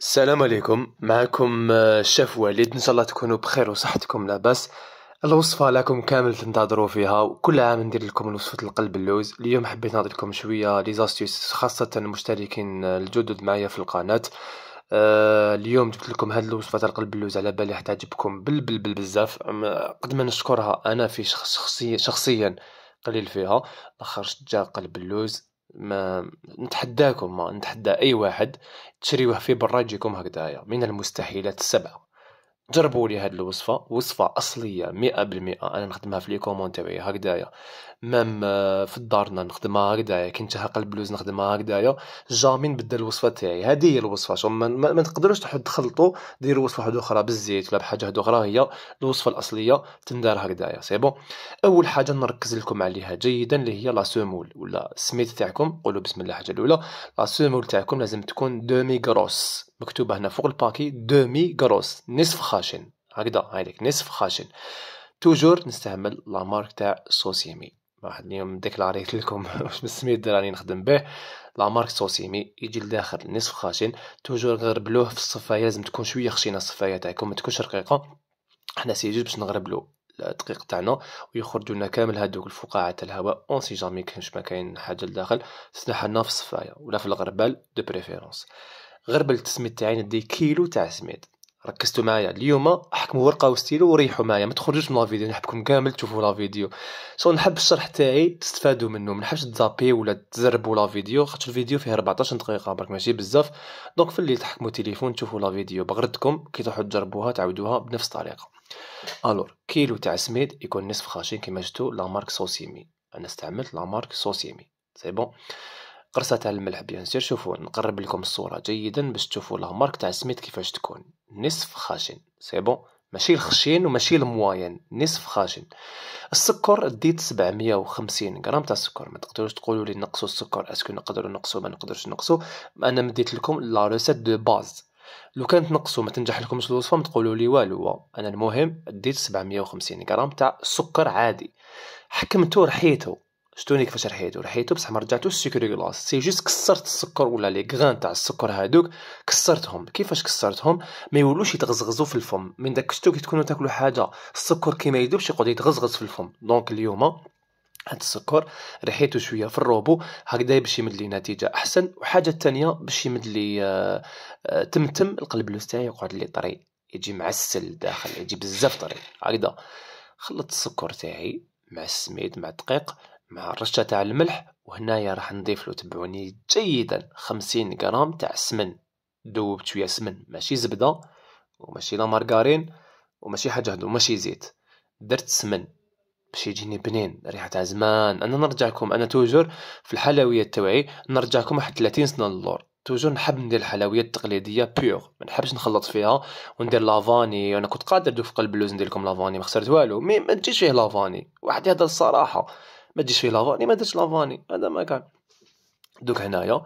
السلام عليكم معكم آه، الشيف وليد ان شاء الله تكونوا بخير وصحتكم لاباس الوصفه لكم كامل تنتظروا فيها وكل عام ندير لكم وصفه القلب اللوز اليوم حبيت نعطي لكم شويه ليزاستيس خاصه المشتركين آه، الجدد معايا في القناه آه اليوم جبت لكم هاد الوصفه تاع القلب اللوز على بالي حتعجبكم تعجبكم بالبلبل بزاف قد ما نشكرها انا في شخصي شخصيا قليل فيها خرجت جا قلب اللوز ما نتحداكم ما نتحدى اي واحد تشريوه في براجيكم هكذايا من المستحيلات السبعه جربوا لي هاد الوصفه وصفه اصليه مئة بالمئة انا نخدمها في لي تبعي هكذايا مام آه، في الدار نخدمها هكذايا كي نتهق البلوز نخدمها هكذايا جامي نبدل الوصفه تاعي هذه هي الوصفه شو ما, ما, تقدروش تحط تخلطوا ديروا وصفه واحده اخرى بالزيت ولا بحاجه واحده اخرى هي الوصفه الاصليه تندار هكذايا سي بون اول حاجه نركز لكم عليها جيدا اللي هي لا سومول ولا سميت تاعكم قولوا بسم الله حاجه الاولى لا سومول تاعكم لازم تكون دومي غروس مكتوبه هنا فوق الباكي دومي غروس نصف خاشن هكذا هايلك نصف خاشن توجور نستعمل لا مارك تاع سوسيمي واحد اليوم ديكلاريت لكم واش بالسميد راني نخدم به لا مارك سوسيمي يجي لداخل نصف خشن توجور غربلوه في الصفايه لازم تكون شويه خشينه الصفايه تاعكم ما تكونش رقيقه حنا سيجوز باش نغربلو الدقيق تاعنا ويخرجوا لنا كامل هذوك الفقاعه تاع الهواء اون سي جامي كانش ما كاين حاجه لداخل لنا في الصفايه ولا في الغربال دو بريفيرونس غربل التسميد تاعي ندي كيلو تاع سميد ركزتوا معايا اليوم احكموا ورقه وستيلو وريحوا معايا ما تخرجوش من لا فيديو نحبكم كامل تشوفوا لا فيديو سو نحب الشرح تاعي تستفادوا منه ما نحبش تزابي ولا تزربوا لا فيديو خاطر الفيديو فيه 14 دقيقه برك ماشي بزاف دونك في اللي تحكموا تليفون تشوفوا لا فيديو بغردكم كي تروحوا تجربوها تعاودوها بنفس الطريقه الور كيلو تاع سميد يكون نصف خاشين كيما شفتوا لا مارك سوسيمي انا استعملت لا مارك سوسيمي سي بون قرصة تاع الملح بيان سير شوفوا نقرب لكم الصوره جيدا باش تشوفوا لا مارك تاع سميت كيفاش تكون نصف خشن سي بون ماشي الخشين وماشي المواين نصف خشن السكر ديت 750 غرام تاع السكر ما تقدروش تقولوا لي نقصوا السكر اسكو نقدروا نقصوا ما نقدرش نقصوا انا مديت لكم لا روسيت دو باز لو كان تنقصوا ما تنجح لكمش الوصفه ما تقولوا لي والو انا المهم ديت 750 غرام تاع سكر عادي حكمتو رحيتو شتوني كيفاش رحيتو رحيتو بصح ما رجعتوش السكري كلاص سي جوست كسرت السكر ولا لي غران تاع السكر هادوك كسرتهم كيفاش كسرتهم ما يولوش يتغزغزو في الفم من داك الشتو كي تكونوا تاكلوا حاجه السكر كي ما يذوبش يقعد يتغزغز في الفم دونك اليوم هاد السكر ريحيتو شويه في الروبو هكذا باش يمد لي نتيجه احسن وحاجه تانية باش يمد لي آه، تمتم القلب تاعي يقعد لي طري يجي معسل داخل يجي بزاف طري هكذا خلطت السكر تاعي مع السميد مع الدقيق مع الرشة تاع الملح وهنايا راح نضيف له تبعوني جيدا خمسين غرام تاع سمن دوبت شويه سمن ماشي زبده وماشي لا مارغارين وماشي حاجه هدو ماشي زيت درت سمن باش يجيني بنين ريحه تاع زمان انا نرجعكم انا توجور في الحلويات تاعي نرجعكم واحد 30 سنه للور توجور نحب ندير الحلويات التقليديه بيور ما نحبش نخلط فيها وندير لافاني انا كنت قادر دو في قلب اللوز ندير لكم لافاني ما خسرت والو مي ما تجيش فيه لافاني واحد يهضر الصراحه ما تجيش فيه لافاني ما درتش لافاني هذا ما كان دوك هنايا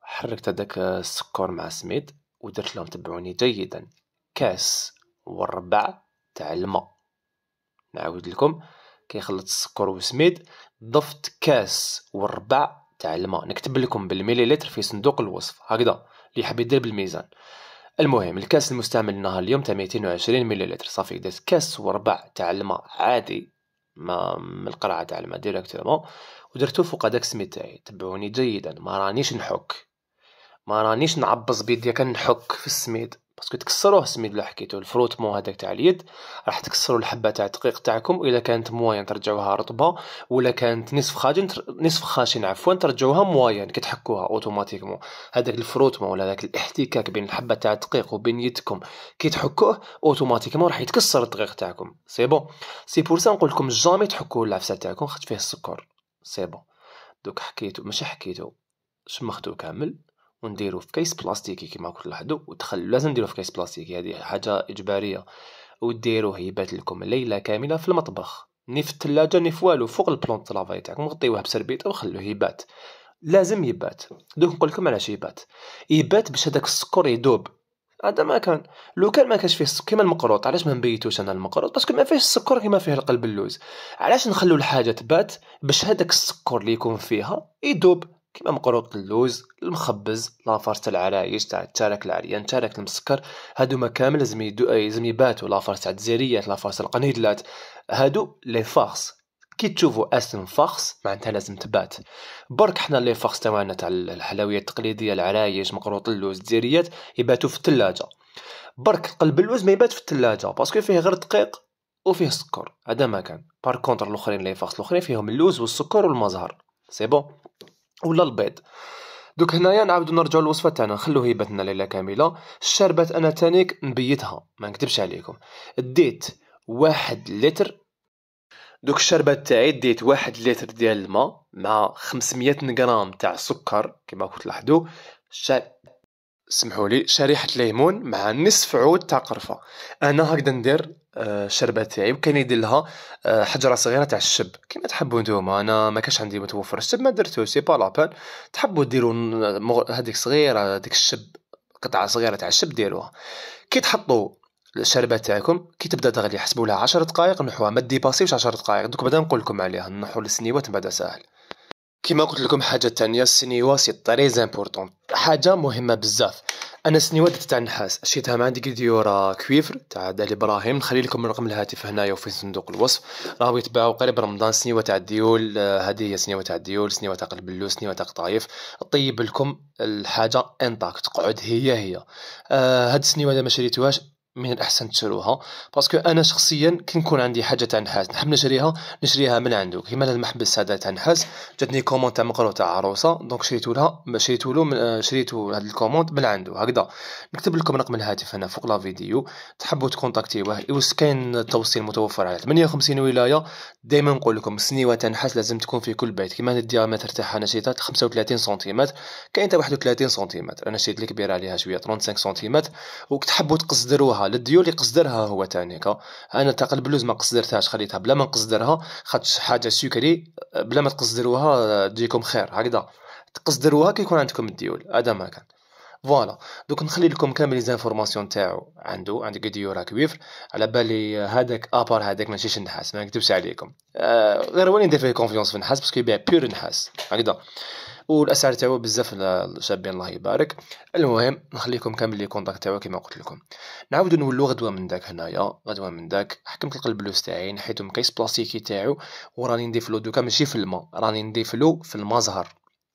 حركت هذاك السكر مع سميد ودرت لهم تبعوني جيدا كاس وربع تاع الماء نعاود لكم كيخلط السكر وسميد ضفت كاس وربع تاع الماء نكتب لكم بالمليلتر في صندوق الوصف هكذا اللي يحب يدير بالميزان المهم الكاس المستعمل نهار اليوم تاع 220 مليلتر صافي درت كاس وربع تاع الماء عادي ما من القرعه تاع الماء ديريكتومون ودرتو فوق هذاك السميت تاعي تبعوني جيدا ما رانيش نحك ما رانيش نعبص بيديا كنحك في السميد باسكو تكسروه سميد اللي حكيتو الفروتمون هذاك تاع اليد راح تكسروا الحبه تاع الدقيق تاعكم الا كانت موين ترجعوها رطبه ولا كانت نصف خاشن نصف خاشن عفوا ترجعوها موين كي تحكوها اوتوماتيكمون هذاك الفروتمون ولا هذاك الاحتكاك بين الحبه تاع الدقيق وبين يدكم كي تحكوه اوتوماتيكمون راح يتكسر الدقيق تاعكم سي بون سي بور سا نقول لكم جامي تحكوا العفسه تاعكم خاطر فيه السكر سي بون دوك حكيتو ماشي حكيتو شمختو كامل ونديرو في كيس بلاستيكي كيما كنت لاحظو وتخلو لازم نديرو في كيس بلاستيكي هذه حاجه اجباريه وديروه هيبات لكم ليله كامله في المطبخ ني في الثلاجه ني في والو فوق البلون طلافاي تاعكم غطيوه بسربيطه وخلوه يبات لازم يبات دوك نقول لكم علاش يبات يبات باش هذاك السكر يدوب هذا ما كان لو كان ما كانش فيه السكر كيما المقروط علاش ما نبيتوش انا المقروط باسكو ما فيهش السكر كيما فيه القلب اللوز علاش نخلو الحاجه تبات باش هذاك السكر اللي يكون فيها يدوب كما مقروط اللوز المخبز لافار تاع العرايش تاع التارك العريان تارك المسكر هادو كامل لازم يدو لازم يباتوا لافار تاع الجزيريات لافار تاع القنيدلات هادو لي فارس كي تشوفوا اسم فخص معناتها لازم تبات برك حنا لي فخص تاعنا تاع الحلويات التقليديه العرايش مقروط اللوز الجزيريات يباتوا في الثلاجه برك قلب اللوز ما يبات في الثلاجه باسكو فيه غير دقيق وفيه سكر هذا ما كان بار كونتر الاخرين لي فاكس الاخرين فيهم اللوز والسكر والمزهر سي بون ولا البيض دوك هنايا نعاودو نرجعو للوصفه تاعنا نخلو هيبتنا ليله كامله الشربات انا تانيك نبيتها ما نكذبش عليكم ديت واحد لتر دوك الشربات تاعي ديت واحد لتر ديال الماء مع 500 غرام تاع السكر كما كنت تلاحظوا شا... سمحوا لي شريحه ليمون مع نصف عود تاع قرفه انا هكذا ندير آه، الشربه تاعي وكان يدير لها حجره آه، صغيره تاع الشب كيما تحبوا نتوما انا ما كاش عندي متوفر الشب ما درتوش سي با لابان تحبوا ديروا هذيك صغيره هذيك الشب قطعه صغيره تاع الشب ديروها كي تحطوا الشربة تاعكم كي تبدا تغلي حسبوا لها 10 دقائق نحوها ما ديباسيوش 10 دقائق دوك بعدا نقول لكم عليها نحو السنيوات من بعد ساهل كيما قلت لكم حاجه تانية السنيوه سي تري امبورطون حاجه مهمه بزاف انا سني تاع النحاس شريتها من عند قديورة كويفر تاع دال ابراهيم نخلي لكم رقم الهاتف هنايا وفي صندوق الوصف راهو يتباعوا قريب رمضان سنيوة تاع الديول آه، هي سنيوة تاع الديول سنيوة تاع قلبلو سنيوة تاع قطايف طيب لكم الحاجة انطاك تقعد هي هي آه، هاد السنيوة اذا ما شريتوهاش من الاحسن تشروها باسكو انا شخصيا كي نكون عندي حاجه تاع نحاس نحب نشريها نشريها من عنده كيما المحبس هذا تاع نحاس جاتني كوموند تاع مقرو تاع عروسه دونك شريتو لها شريتو له آه، شريتو هاد الكوموند من عنده هكذا نكتب لكم رقم الهاتف هنا فوق لا فيديو تحبوا تكونتاكتيوه كاين التوصيل متوفر على 58 ولايه دائما نقول لكم السنيوه تاع نحاس لازم تكون في كل بيت كيما الديامتر تاعها انا شريتها 35 سنتيمتر كاين تاع 31 سنتيمتر انا شريت الكبيره عليها شويه 35 سنتيمتر وكتحبوا تقصدروها للديو اللي قصدرها هو تانيكا انا تاع البلوز ما قصدرتهاش خليتها بلا ما نقصدرها خاطش حاجه سكري بلا ما تقصدروها تجيكم خير هكذا تقصدروها كي يكون عندكم الديول هذا ما كان فوالا دوك نخلي لكم كامل لي زانفورماسيون تاعو عنده عندك ديو راك ويفر على بالي هذاك ابار هذاك ماشيش نحاس ما نكتبش عليكم آه غير هو ندير فيه كونفيونس في النحاس باسكو يبيع بيور نحاس هكذا والاسعار تاعو بزاف شابين الله يبارك المهم نخليكم كامل لي كونتاكت تاعو كيما قلت لكم نعاودو نولو غدوه من داك هنايا غدوه من داك حكمت القلب لوس تاعي نحيتو من بلاستيكي تاعو وراني نديفلو دوكا ماشي في الماء راني نديفلو في المزهر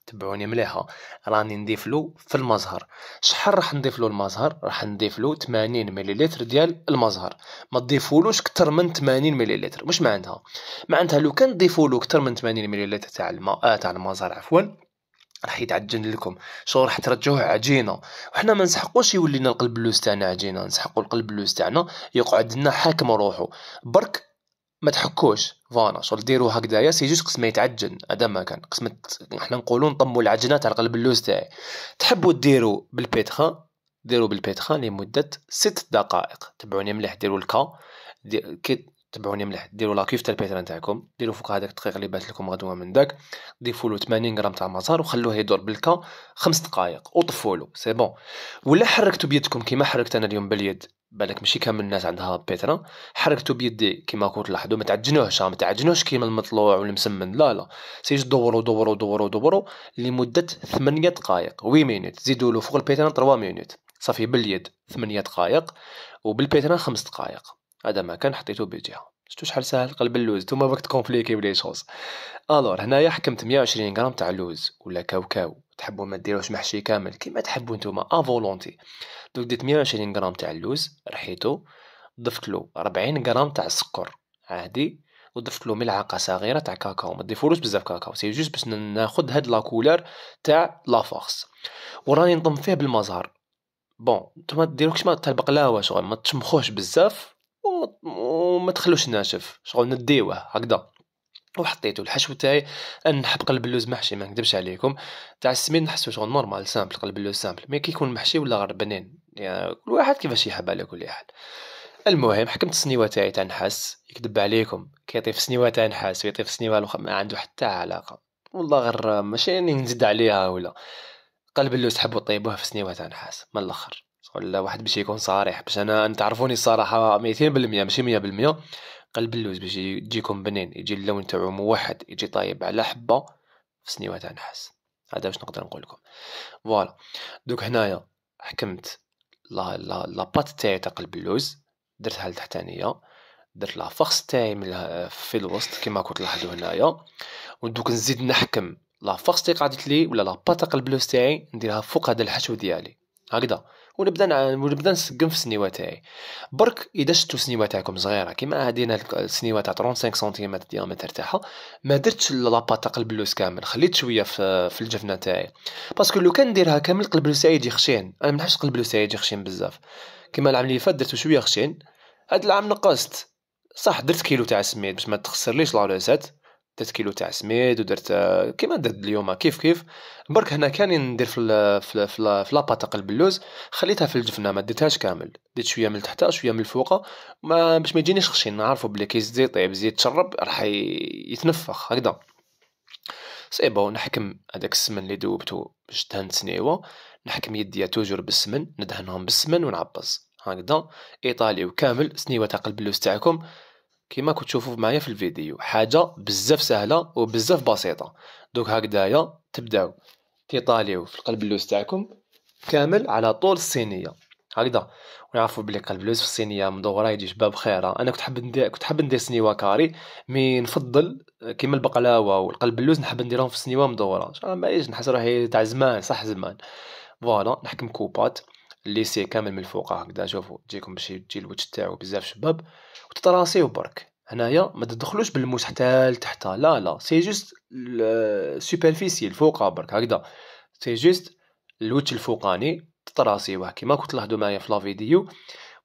تبعوني مليحه راني نضيفلو في المزهر شحال راح نضيفلو المزهر راح نضيفلو 80 مليلتر ديال المزهر ما تضيفولوش كتر من 80 مليلتر واش معناتها معناتها لو كان تضيفولو كتر من 80 مليلتر تاع الماء آه، تاع المزهر عفوا راح يتعجن لكم شو راح ترجعوه عجينه وحنا ما نسحقوش يولي لنا القلب اللوز تاعنا عجينه نسحقوا القلب اللوز تاعنا يقعد لنا حاكم روحه برك ما تحكوش فانا شغل ديرو هكذايا سي جوست قسما يتعجن هذا ما كان قسما حنا نقولوا نطموا العجنه تاع القلب اللوز تاعي تحبوا ديروا بالبيتخان ديروا بالبيتخان لمده ست دقائق تبعوني مليح ديروا الكا دي... كي تبعوني مليح ديروا لاكيف تاع البيتران تاعكم ديروا فوق هذاك الدقيق اللي بات لكم غدوه من داك ضيفوا له 80 غرام تاع مزار وخلوه يدور بالكا خمس دقائق وطفوا له سي بون ولا حركتوا بيدكم كيما حركت انا اليوم باليد بالك ماشي كامل الناس عندها بيترا حركتو بيدي كيما كنت تلاحظوا ما تعجنوهش ما تعجنوش كيما المطلوع والمسمن لا لا سيج دوروا دوروا دوروا دوروا لمده 8 دقائق وي مينوت زيدوا له فوق البيترا 3 مينوت صافي باليد 8 دقائق وبالبيترا 5 دقائق هذا ما كان حطيته بالجهه شتو شحال ساهل قلب اللوز نتوما باك تكومبليكيو لي شوز الور هنايا حكمت 120 غرام تاع اللوز ولا كاوكاو تحبوا ما ديروش محشي كامل كيما تحبوا نتوما افولونتي دوك ديت 120 غرام تاع اللوز رحيتو ضفت له 40 غرام تاع السكر عادي وضفت له ملعقه صغيره تاع كاكاو ما تضيفولوش بزاف كاكاو سي جوست باش ناخد هاد لاكولار تاع فورس وراني نضم فيه بالمزهر بون نتوما ديرو ما تاع البقلاوه شغل ما تشمخوش بزاف وما تخلوش ناشف شغل نديوه هكذا وحطيته الحشو تاعي نحب قلب اللوز محشي ما نكذبش عليكم تاع السمين نحسو شغل نورمال سامبل قلب اللوز سامبل مي كيكون محشي ولا غربنين يعني كل واحد كيفاش يحب على كل حال المهم حكمت السنيوه تاعي تاع نحاس يكذب عليكم كيطيب السنيوه تاع نحاس ويطيب السنيوه الاخرى ما عنده حتى علاقه والله غير ماشي يعني نزيد عليها ولا قلب اللوز حبوا طيبوه في سنيوه تاع نحاس من الاخر ولا واحد باش يكون صريح باش انا تعرفوني الصراحه 200% ماشي 100% قلب اللوز باش يجيكم بنين يجي اللون تاعو موحد يجي طايب على حبه في سنيوه تاع نحاس هذا واش نقدر نقول لكم فوالا دوك هنايا حكمت لا لا لا بات تاعي تاع قلب اللوز درتها لتحتانيه درت لا فخس تاعي في الوسط كما كنت تلاحظوا هنايا ودوك نزيد نحكم لا فخس تاعي قعدت لي ولا لا بات قلب اللوز تاعي نديرها فوق هذا الحشو ديالي هكذا ونبدا ونبدا نسقم في السنيوه تاعي برك اذا شتو السنيوه تاعكم صغيره كيما هادينا السنيوه تاع 35 سنتيمتر ديامتر تاعها ما درتش لابا تاع قلبلوس كامل خليت شويه في, في الجفنه تاعي باسكو لو كان نديرها كامل قلب تاعي يجي خشين انا ما نحبش قلب تاعي يجي خشين بزاف كيما العام اللي فات درتو شويه خشين هاد العام نقصت صح درت كيلو تاع السميد باش ما تخسرليش لا روسات 3 كيلو تاع سميد ودرت آه، كيما درت اليوم كيف كيف برك هنا كان ندير في في في لاباطا قلب اللوز خليتها في الجفنه ما درتهاش كامل ديت شويه من تحتها شويه من الفوق ما باش ما يجينيش خشين نعرفوا بلي كي الزيت يطيب زيد تشرب راح يتنفخ هكذا سي بون نحكم هذاك السمن اللي ذوبته باش دهنت سنيوه نحكم يديا توجور بالسمن ندهنهم بالسمن ونعبز هكذا ايطالي وكامل سنيوه تاع قلب اللوز تاعكم كما تشوفوا معايا في الفيديو حاجه بزاف سهله وبزاف بسيطه دوك هكدايا تبداو تيطاليو في القلب اللوز تاعكم كامل على طول الصينيه هكذا ونعرفوا بلي قلب اللوز في الصينيه مدوره يجي شباب خيره انا كنت حاب ندير كنت حاب ندير سنيوه كاري مي نفضل كيما البقلاوه والقلب اللوز نحب نديرهم في سنيوه مدوره ما نحس روحي تاع زمان صح زمان فوالا نحكم كوبات ليسي كامل من الفوق هكذا شوفوا تجيكم باش تجي الوجه تاعو بزاف شباب وتتراسيو برك هنايا ما تدخلوش بالموس حتى لتحت لا لا سي جوست السوبرفيسي الفوق برك هكذا سي جوست الوجه الفوقاني تتراسيوه كيما كنت لاحظوا معايا في لا فيديو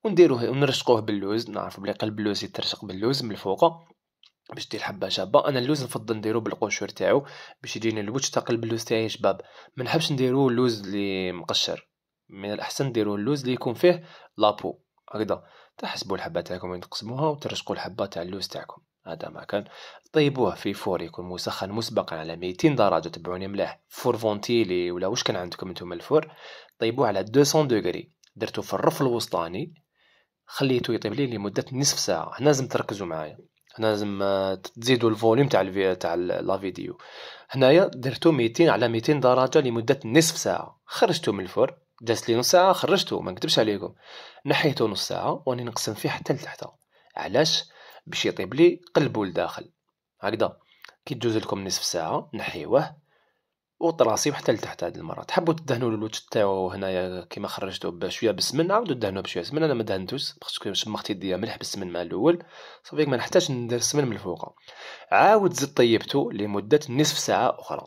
ونديروه ونرشقوه باللوز نعرف بلي قلب اللوز يترشق باللوز من الفوق باش دير حبه شابه انا اللوز نفضل نديرو بالقشور تاعو باش يجيني الوجه تاع قلب اللوز تاعي شباب ما نحبش نديرو اللوز اللي مقشر من الاحسن ديروا اللوز اللي يكون فيه لابو هكذا تحسبوا الحبه تاعكم تقسموها وترشقوا الحبه تاع اللوز تاعكم هذا ما كان طيبوه في فور يكون مسخن مسبقا على 200 درجه تبعوني مليح فور فونتيلي ولا واش كان عندكم انتم الفور طيبوه على 200 دوغري درتو في الرف الوسطاني خليته يطيب لي لمده نصف ساعه هنا لازم تركزوا معايا هنا لازم آه، تزيدوا الفوليوم تاع الفي تاع لا فيديو هنايا درتو 200 على 200 درجه لمده نصف ساعه خرجتو من الفرن دازت لي نص ساعه خرجته ما نكتبش عليكم نحيته نص ساعه واني نقسم فيه حتى لتحت علاش باش يطيب لي قلبو لداخل هكذا كي تجوز لكم نصف ساعه نحيوه وطراسي حتى لتحت هاد المره تحبوا تدهنوا الوجه تاعو هنايا كيما خرجته بشويه بسمن عاودوا دهنوه بشويه سمن انا ما دهنتوش خاطر شمختي يديا ملح بالسمن مع الاول صافي ما نحتاج ندير السمن من الفوق عاود زد طيبته لمده نصف ساعه اخرى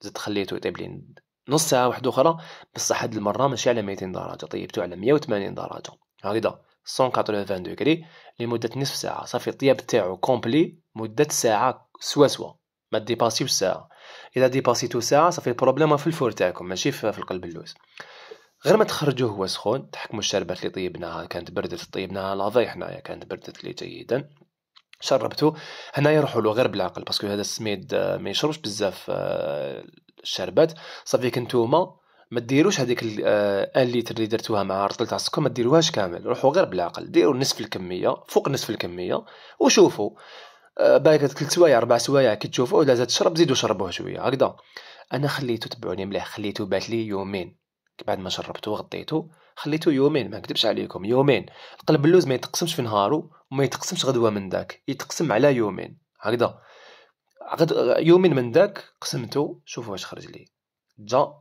زد خليته يطيب لي نص ساعة واحدة أخرى بصح هاد المرة ماشي على 200 درجة طيبتو على 180 درجة هكذا 180 دوغري لمدة نصف ساعة صافي الطياب تاعو كومبلي مدة ساعة سوا سوا ما ديباسيوش ساعة إذا ديباسيتو ساعة صافي البروبليم في الفور تاعكم ماشي في القلب اللوز غير ما تخرجوه هو سخون تحكموا الشربات اللي طيبناها كانت بردت طيبناها لافي حنايا كانت بردت لي جيدا شربتو هنا يروحوا له غير بالعقل باسكو هذا السميد آه، ما يشربش بزاف آه، الشربات صافي كنتوما ما ديروش هذيك ان آه، لتر اللي درتوها مع رطل تاع السكر ما ديروهاش كامل روحوا غير بالعقل ديروا نصف الكميه فوق نصف الكميه وشوفوا آه، باك ثلاث سوايع اربع سوايع كي تشوفوا ولا زاد تشرب زيدوا شربوه شويه هكذا انا خليته تبعوني مليح خليته بات لي يومين بعد ما شربته وغطيته خليته يومين ما نكذبش عليكم يومين القلب اللوز ما يتقسمش في نهارو وما يتقسمش غدوه من داك يتقسم على يومين هكذا عقد يومين من داك قسمته شوفوا واش خرج لي جا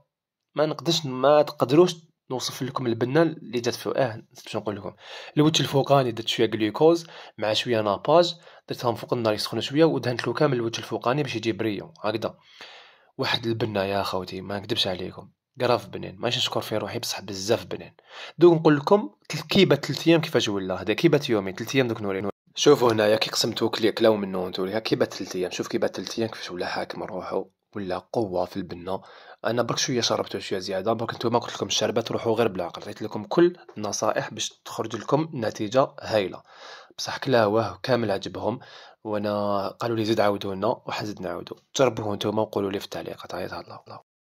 ما نقدرش ما تقدروش نوصف لكم البنه اللي جات في اه باش نقول لكم الوجه الفوقاني درت شويه جلوكوز مع شويه ناباج درتهم فوق النار يسخنوا شويه ودهنت له كامل الوجه الفوقاني باش يجي بريو هكذا واحد البنه يا خوتي ما نكذبش عليكم قراف بنين ماشي نشكر فيه روحي بصح بزاف بنين دوك نقول لكم كيبه ثلاث ايام كيفاش ولا هذا كيبه يومين ثلاث ايام دوك نوري شوفوا هنايا كي قسمتو كلي كلاو منو نتولي كي بات ثلث يعني، ايام شوف كي بات ثلث ايام كيفاش ولا حاكم روحو ولا قوه في البنه انا برك شويه شربتو شويه زياده برك نتوما قلت لكم الشربات تروحوا غير بالعقل عطيت لكم كل النصائح باش تخرج لكم نتيجه هايله بصح كلاوه كامل عجبهم وانا قالوا لي زيد عاودوا لنا وحزد نعاودوا جربوه نتوما وقولوا لي في التعليقات عيط الله